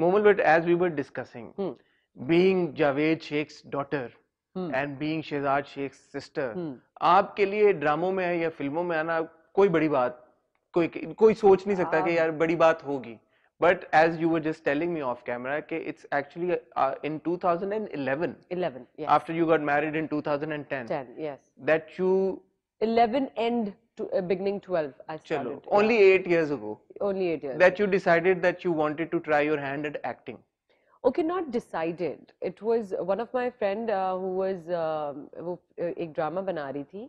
Momal, but as we were discussing, hmm. being Javed Sheikh's daughter hmm. and being Shahzad Sheikh's sister, hmm. आपके लिए ड्रामों में या फिल्मों में आना कोई बड़ी बात कोई कोई सोच नहीं सकता कि हाँ। यार बड़ी बात होगी but as you were just telling me off camera कि it's actually in 2011 11 after you got married in 2010 10 yes that you 11 and to, uh, beginning 12 I started. Chalo, only yeah. 8 years ago. Only 8 years. That ago. you decided that you wanted to try your hand at acting. Okay, not decided. It was one of my friend uh, who was uh, वो drama बना रही थी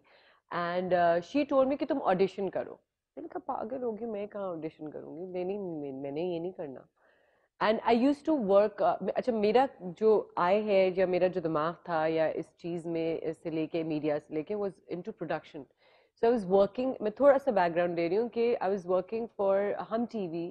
and uh, she told me ki tum audition करो मैंने कहा पागल होगी मैं कहाँ audition करूँगी मैंने मैंने ये नहीं करना and I used to work अच्छा मेरा जो आई है या मेरा जो दिमाग था या इस चीज़ में से लेके मीडिया से लेके was into production so I was working मैं थोड़ा सा बैकग्राउंड दे रही हूँ कि I was working for Hum TV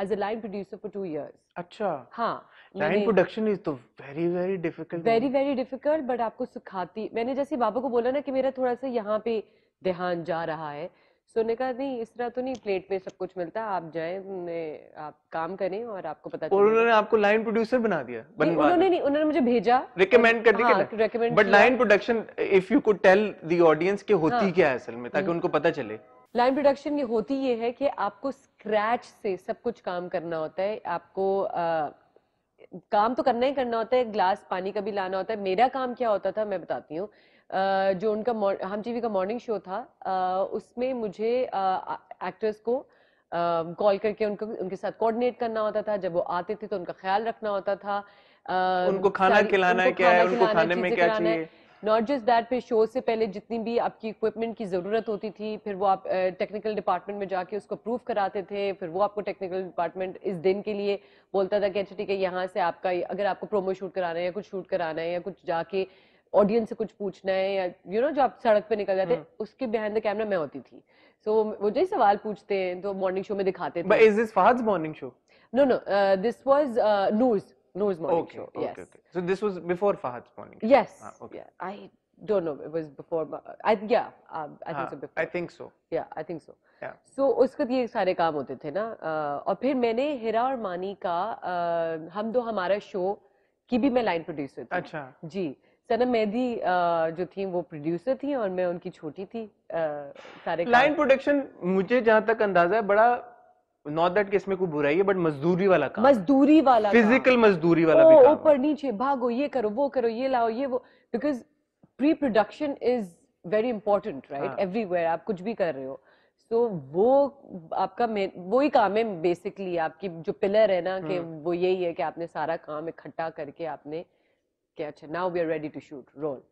as a line producer for two years अच्छा हाँ प्रोडक्शन इज तो very very difficult very very difficult but आपको सिखाती मैंने जैसे बाबा को बोला ना कि मेरा थोड़ा सा यहाँ पे ध्यान जा रहा है सोने कहा नहीं इस तरह तो नहीं प्लेट पे सब कुछ मिलता आप जाए आप काम करें और आपको पता और उन्होंने आपको लाइन प्रोड्यूसर बना दिया उन्होंने नहीं उन्होंने मुझे भेजा रिकमेंड कर दिया recommend but line production if you could tell the audience के होती हाँ, क्या है असल में ताकि हम्म। उनको पता चले लाइन प्रोडक्शन ये होती ये है कि आपको स्क्रैच से सब कुछ काम करना होता है आपको आ, काम तो करना ही करना होता है ग्लास पानी का भी लाना होता है मेरा काम क्या होता था मैं बताती हूँ जो उनका हम टीवी का मॉर्निंग शो था उसमें मुझे एक्टर्स को कॉल करके उनको उनके साथ कोऑर्डिनेट करना होता था जब वो आते थे तो उनका ख्याल रखना होता था उनको खाना खिलाना है क्या उनको खाने में क्या चाहिए नॉट जस्ट दैट फिर शो से पहले जितनी भी आपकी इक्विपमेंट की ज़रूरत होती थी फिर वो आप टेक्निकल डिपार्टमेंट में जाके उसको प्रूव कराते थे फिर वो आपको टेक्निकल डिपार्टमेंट इस दिन के लिए बोलता था कि अच्छा ठीक है यहाँ से आपका अगर आपको प्रोमो शूट कराना है या कुछ शूट कराना है या कुछ जाके ऑडियंस से कुछ पूछना है या यू you नो know, जो आप सड़क पे निकल जाते हैं हम्म। उसके बिहाइंड द कैमरा मैं होती थी सो so, वो जो सवाल पूछते हैं तो मॉर्निंग शो में दिखाते थे but is this Fahad's morning show no no this was news news morning show yes so this was before Fahad's morning show yes I don't know it was before I yeah um, i think ah, so before i think so yeah i think so yeah so ये सारे काम होते थे ना uh, और फिर मैंने हिरा और मानी का uh, हम दो हमारा शो की भी मैं लाइन प्रोड्यूसर थी अच्छा जी सना मेहदी जो थी वो प्रोड्यूसर थी और मैं उनकी छोटी थी सारे लाइन प्रोडक्शन मुझे जहाँ तक अंदाजा है बड़ा नॉट दैट कि इसमें कोई बुराई है बट मजदूरी वाला काम मजदूरी वाला फिजिकल मजदूरी वाला भी काम ऊपर नीचे भागो ये करो वो करो ये लाओ ये वो because pre production is very important right everywhere आप कुछ भी कर रहे हो तो वो आपका वो ही काम है बेसिकली आपकी जो पिलर है ना कि हम्म। वो यही है कि आपने सारा काम इकट्ठा करके आपने okay, now we are ready to shoot, roll.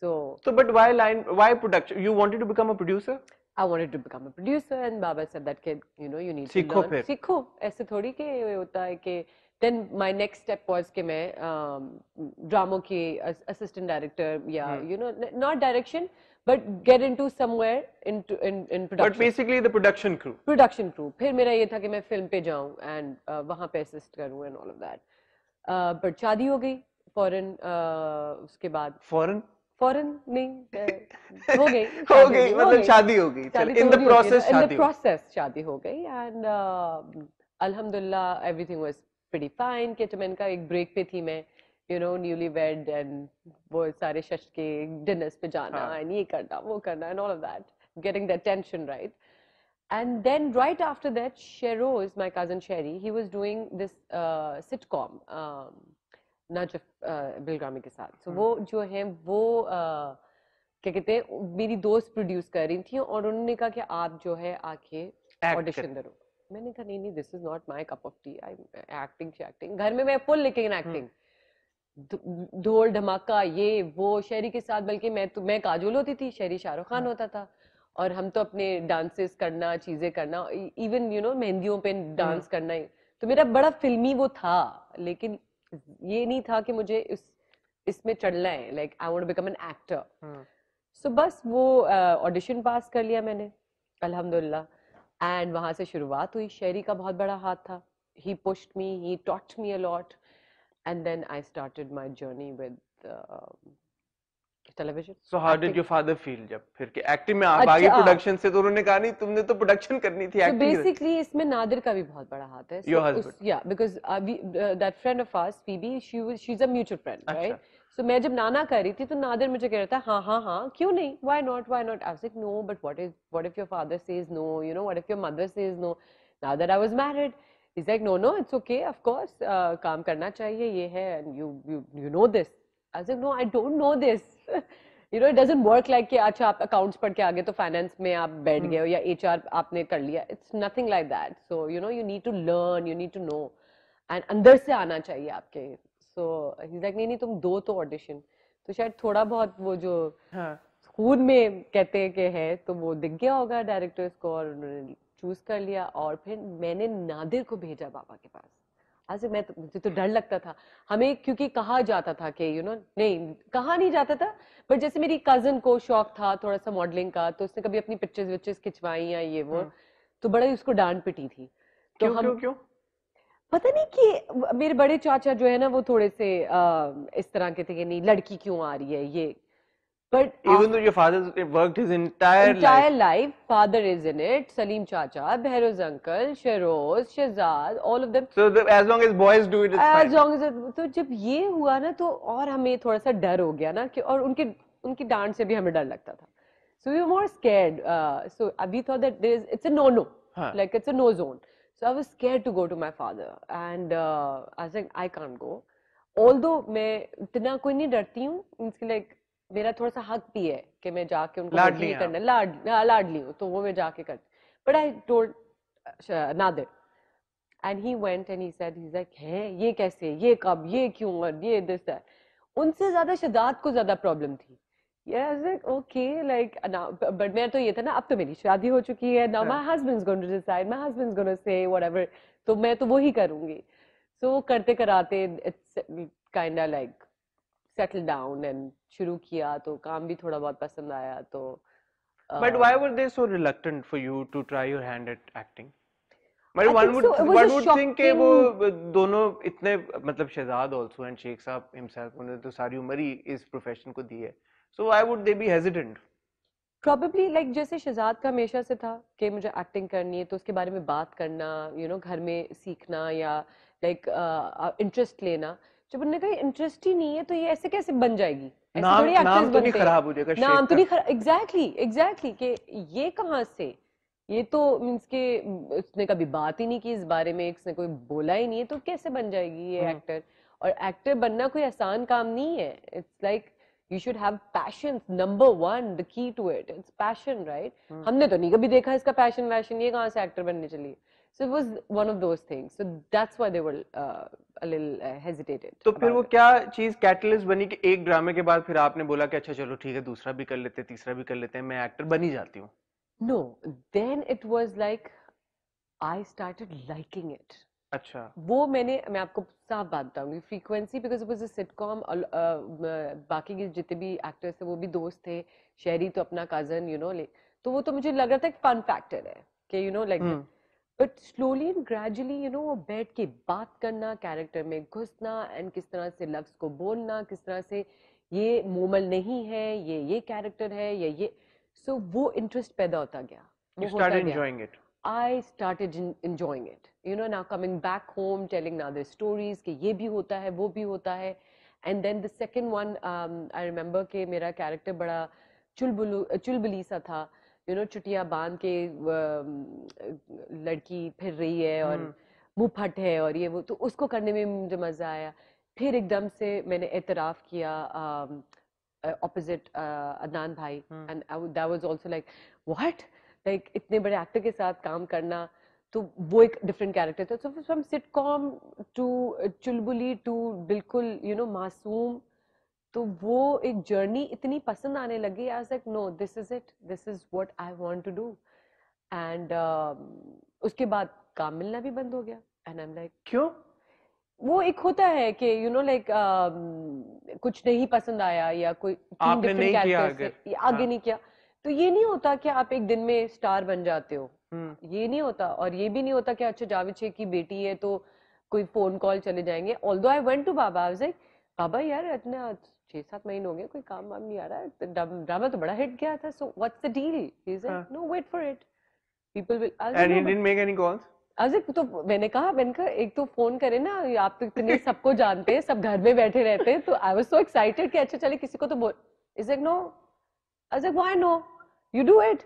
So, so but why line, why production? You wanted to become a producer? I wanted to become a producer and Baba said that kid, you know, you need Sikho to learn. Sikho ऐसे थोड़ी के होता है कि then my next step was कि मैं um, ड्रामों की assistant director yeah, hmm. you know not direction but get into somewhere into in in production. But basically the production crew. Production crew. फिर मेरा ये था कि मैं film पे जाऊँ and uh, वहाँ पे assist करूँ and all of that. Uh, but chadi हो फॉरन उसके बाद फॉरन फॉरन नहीं हो गई हो गई मतलब शादी हो गई in the process in the process शादी हो गई एंड तो अल्हम्दुलिल्लाह एवरीथिंग वाज प्रीटी फाइन केटमैन का एक ब्रेक पे थी मैं you know newly wed and वो सारे शश के डिनर्स पे जाना एंड हाँ। ये करना वो करना and all of that getting that tension right and then right after that Sheroz is cousin Sherry he He doing this this uh, Najaf Bilgrami के साथ सो so, वो हम्म। जो है वो आ, क्या कहते हैं मेरी दोस्त प्रोड्यूस कर रही थी और उन्होंने कहा कि आप जो है आके ऑडिशन दो मैंने कहा नहीं नहीं this is not my cup of tea I acting acting घर में मैं फुल लेकिन एक्टिंग ढोल धमाका ये वो शहरी के साथ बल्कि मैं तो मैं काजोल होती थी शहरी शाहरुख खान हम्म। होता था और हम तो अपने डांसेस करना चीजें करना इवन यू नो मेहंदियों पे डांस हम्म। करना ही तो मेरा बड़ा फिल्मी वो था लेकिन ये नहीं था कि मुझे इस इसमें चढ़ना है like I want become an actor so बस वो ऑडिशन uh, पास कर लिया मैंने अल्हम्दुलिल्लाह एंड वहाँ से शुरुआत हुई शायरी का बहुत बड़ा हाथ था he pushed me he taught me a lot and then I started my journey with television so how did your father feel जब फिर के एक्टिंग में आप आगे प्रोडक्शन अच्छा। से तो उन्होंने कहा नहीं तुमने तो प्रोडक्शन करनी थी एक्टिंग बेसिकली इसमें नादिर का भी बहुत बड़ा हाथ है योर हस्बैंड या because we that friend of ours Phoebe she was she is a mutual friend right so मैं जब नाना कर रही थी तो नादिर मुझे कह रहा था हाँ हाँ हाँ क्यों नहीं why not why not I was no but what is what if your father says no you know what if your mother says no now that I was married is like no no it's okay of course काम करना चाहिए ये है and you you you know this I was no I don't know this you know it doesn't work like कि अच्छा आप accounts पढ़ के आगे तो फाइनेंस में आप बैठ गए हो या एच hmm. आपने कर लिया it's nothing like that so you know you need to learn you need to know and अंदर से आना चाहिए आपके सो इज लाइक नहीं नहीं तुम दो तो ऑडिशन तो शायद थोड़ा बहुत वो जो खून हाँ। में कहते हैं कि है तो वो दिख गया होगा डायरेक्टर्स को और उन्होंने चूज कर लिया और फिर मैंने नादिर को भेजा बाबा के ऐसे मैं तो मुझे तो हम्म। डर लगता था हमें क्योंकि कहा जाता था कि यू नो नहीं कहा नहीं जाता था बट जैसे मेरी कजन को शौक था थोड़ा सा मॉडलिंग का तो उसने कभी अपनी पिक्चर्स विक्चर्स खिंचवाई या ये वो हम्म। तो बड़ा ही उसको डांट पिटी थी तो क्यों, हम क्यों, क्यों? पता नहीं कि मेरे बड़े चाचा जो है ना वो थोड़े से आ, इस तरह के थे कि नहीं लड़की क्यों आ रही है ये But even though your father worked his entire, entire life. life, father is in it. Salim Chacha, Behroz uncle, Shahroz, Shahzad, all of them. So the, as long as boys do it, it's as fine. As long as तो जब ये हुआ ना तो और हमें थोड़ा सा डर हो गया ना कि और उनके उनकी डांट से भी हमें डर लगता था. So we were more scared. Uh, so we thought that there is it's a no no, huh. like it's a no zone. So I was scared to go to my father, and uh, I was like I can't go. Although मैं इतना कोई नहीं डरती हूँ, it's like मेरा थोड़ा सा हक भी है कि मैं जाके उनको लाडली करना लाड हाँ, लाडली हूँ तो वो मैं जाके कर but I told Nadir and he went and he said is like है ये कैसे ये कब ये क्यों और ये दिस दैट उनसे ज्यादा शदात को ज्यादा प्रॉब्लम थी ओके लाइक बट मैं तो ये था ना अब तो मेरी शादी हो चुकी है ना my husband gone decide my husband gone say what ever तो मैं तो वही करूंगी सो so, करते कराते it's kind like settle down and शुरू किया तो काम भी थोड़ा बहुत पसंद आया तो but why were they so reluctant for you to try your hand at acting मतलब one would one would think के वो दोनों इतने मतलब शहजाद आल्सो एंड शेख साहब हिमसेल्फ उन्होंने तो सारी उम्र ही इस प्रोफेशन को दी है so why would they be hesitant probably like जैसे शहजाद का हमेशा से था कि मुझे एक्टिंग करनी है तो उसके बारे में बात करना यू you नो know, घर में सीखना या लाइक like, इंटरेस्ट uh, लेना जब उन्होंने कहा इंटरेस्ट ही नहीं है तो ये ऐसे कैसे बन जाएगी नाम नाम तो नहीं खराब हो जाएगा नाम तो नहीं खराब एग्जैक्टली एग्जैक्टली कि ये कहाँ से ये तो के उसने कभी बात ही नहीं की इस बारे में कोई बोला ही नहीं है तो कैसे बन जाएगी ये एक्टर हम्म। और एक्टर बनना कोई आसान काम नहीं है it's like you should have passion number one the key to it it's passion right हमने तो नहीं कभी देखा इसका पैशन वैशन ये कहाँ से एक्टर बनने चलिए so was one of those things so that's why they were a little hesitated तो फिर वो क्या चीज कैटलिस्ट बनी कि एक ड्रामे के बाद फिर आपने बोला कि अच्छा चलो ठीक है दूसरा भी कर लेते हैं तीसरा भी कर लेते हैं मैं एक्टर बन ही जाती हूँ no then it was like I started liking it अच्छा वो मैंने मैं आपको साफ बात बताऊंगी frequency because was a sitcom बाकी के जितने भी एक्टर्स थे वो भी दोस्त थे शहरी तो अपना कजन यू नो ले तो वो तो मुझे लग रहा था कि फन फैक्टर है कि you know like but slowly and gradually you know वो बैठ के बात करना कैरेक्टर में घुसना एंड किस तरह से लफ्स को बोलना किस तरह से ये मोमल नहीं है ये ये कैरेक्टर है या ये सो so, वो इंटरेस्ट पैदा होता गया I start enjoying it. I started ना enjoying it. You know, now coming back home, telling other stories कि ये भी होता है वो भी होता है and then the second one I remember कि मेरा कैरेक्टर बड़ा चुलबुल चुलबुली सा था यू नो चुटिया बांध के लड़की फिर रही है और हम्म। मुंह फट है और ये वो तो उसको करने में मुझे मज़ा आया फिर एकदम से मैंने एतराफ़ किया ऑपोजिट अदनान भाई and that was also like what like इतने बड़े एक्टर के साथ काम करना तो वो एक डिफरेंट कैरेक्टर था सो फ्रॉम सिटकॉम टू चुलबुली टू बिल्कुल यू नो मासूम तो वो एक जर्नी इतनी पसंद आने लगी आज like no this is it this is what I want to do एंड उसके बाद काम मिलना भी बंद हो गया एंड आई एम लाइक क्यों वो एक होता है कि यू नो लाइक कुछ नहीं पसंद आया या कोई आपने नहीं किया अगर, आगे हाँ. नहीं किया तो ये नहीं होता कि आप एक दिन में स्टार बन जाते हो हुँ. हम्म। ये नहीं होता और ये भी नहीं होता कि अच्छा जावेद शेख की बेटी है तो कोई फोन कॉल चले जाएंगे although I went to बाबा आई लाइक बाबा यार इतना छह सात महीने हो गए कोई काम वाम नहीं आ रहा है ड्रामा तो बड़ा हिट गया था so what's the deal he said no wait for it people will and he didn't make any calls Ajit तो मैंने कहा मैंने कहा एक तो फोन करे ना आप तो इतने सबको जानते हैं सब घर में बैठे रहते हैं तो आई वाज सो एक्साइटेड कि अच्छा चले किसी को तो बोल is like no I like why no you do it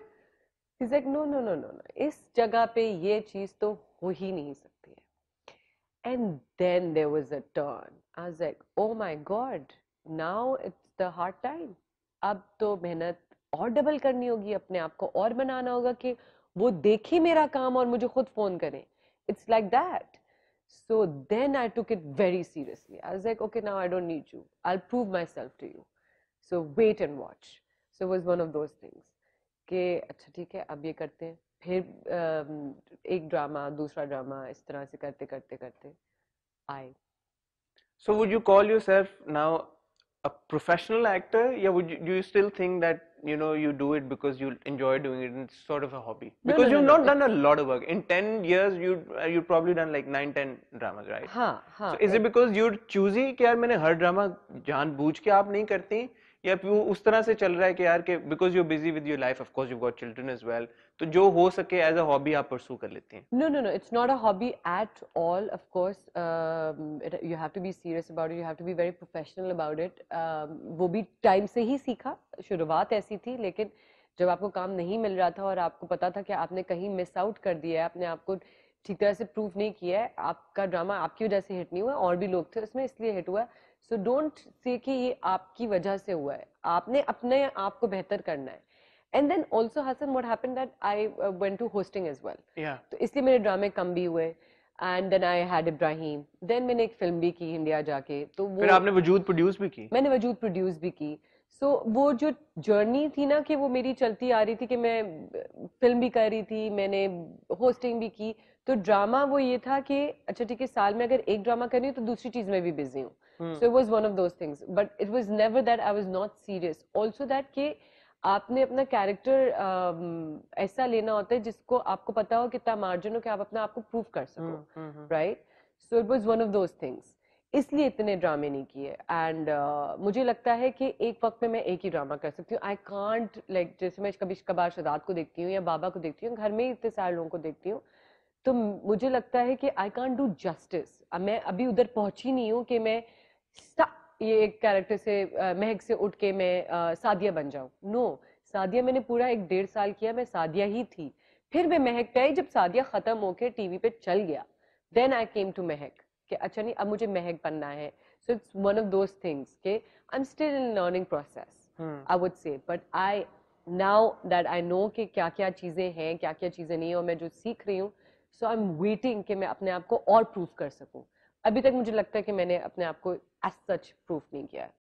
is like no no no no इस जगह पे ये चीज तो हो ही नहीं सकती है And then there was a turn. I was like, oh my God, now it's the hard time. अब तो मेहनत और डबल करनी होगी अपने आप को और बनाना होगा कि वो देखे मेरा काम और मुझे खुद फोन करें it's like that so then I took it very seriously I was like okay now I don't need you I prove myself to you so wait and watch so was one of those things कि अच्छा ठीक है अब ये करते हैं फिर एक ड्रामा दूसरा ड्रामा इस तरह से करते करते करते आए so would you call you self now a professional actor या would you you still think that you know you do it because you enjoy doing it it's sort of a hobby because you not done a lot of work in 10 years you you probably done like 9 10 dramas right हां हां so is it because you are choosy कि यार मैंने हर drama जानबूझ के आप नहीं करती कि आप वो उस तरह से चल रहा है कि यार के because you busy with your life of course you got children as well तो जो हो सके एज अ हॉबी आप परसू कर लेते हैं no no no it's not a hobby at all of course you have to be serious about it you have to be very professional about it वो भी टाइम से ही सीखा शुरुआत ऐसी थी लेकिन जब आपको काम नहीं मिल रहा था और आपको पता था कि आपने कहीं मिस आउट कर दिया है अपने आप को ठीक तरह से प्रूव नहीं किया है आपका ड्रामा आपकी वजह से हिट नहीं हुआ और भी लोग थे उसमें इसलिए हिट हुआ सो डोंट से कि ये आपकी वजह से हुआ है आपने अपने आप को बेहतर करना है and then also Hasan what happen that I went to hosting as well तो इसलिए मेरे ड्रामे कम भी हुए and then I had Ibrahim then मैंने एक फिल्म भी की इंडिया जाके तो वो फिर आपने वजूद प्रोड्यूस भी की मैंने वजूद प्रोड्यूस भी की सो so, वो जो जर्नी थी ना कि वो मेरी चलती आ रही थी कि मैं फिल्म uh, भी कर रही थी मैंने होस्टिंग भी की तो ड्रामा वो ये था कि अच्छा ठीक है साल में अगर एक ड्रामा करनी हो तो दूसरी चीज में भी बिजी हूँ so it was one of those things but it was never that I was not serious also that कि आपने अपना कैरेक्टर um, ऐसा लेना होता है जिसको आपको पता हो कितना मार्जिन हो कि आप अपना आपको प्रूव कर सको right so it was one of those things इसलिए इतने ड्रामे नहीं किए एंड uh, मुझे लगता है कि एक वक्त में मैं एक ही ड्रामा कर सकती हूँ आई कांट लाइक जैसे मैं कभी कबार शदात को देखती हूँ या बाबा को देखती हूँ घर में ही इतने सारे लोगों को देखती हूँ तो मुझे लगता है कि आई कॉन्ट डू जस्टिस मैं अभी उधर पहुंची नहीं हूँ कि मैं ये एक कैरेक्टर से महक से उठ के मैं सादिया बन जाऊँ नो no, सादिया मैंने पूरा एक डेढ़ साल किया मैं सादिया ही थी फिर मैं महक पे आई जब सादिया खत्म होके टीवी पे चल गया देन आई केम टू महक कि अच्छा नहीं अब मुझे महक बनना है so it's one of those things के I am still in learning process I would say but I now that I know कि क्या क्या चीज़ें हैं क्या क्या चीज़ें नहीं और मैं जो सीख रही हूँ सो आई एम वेटिंग कि मैं अपने आप को और प्रूव कर सकूँ अभी तक मुझे लगता है कि मैंने अपने आप को एज सच प्रूफ नहीं किया है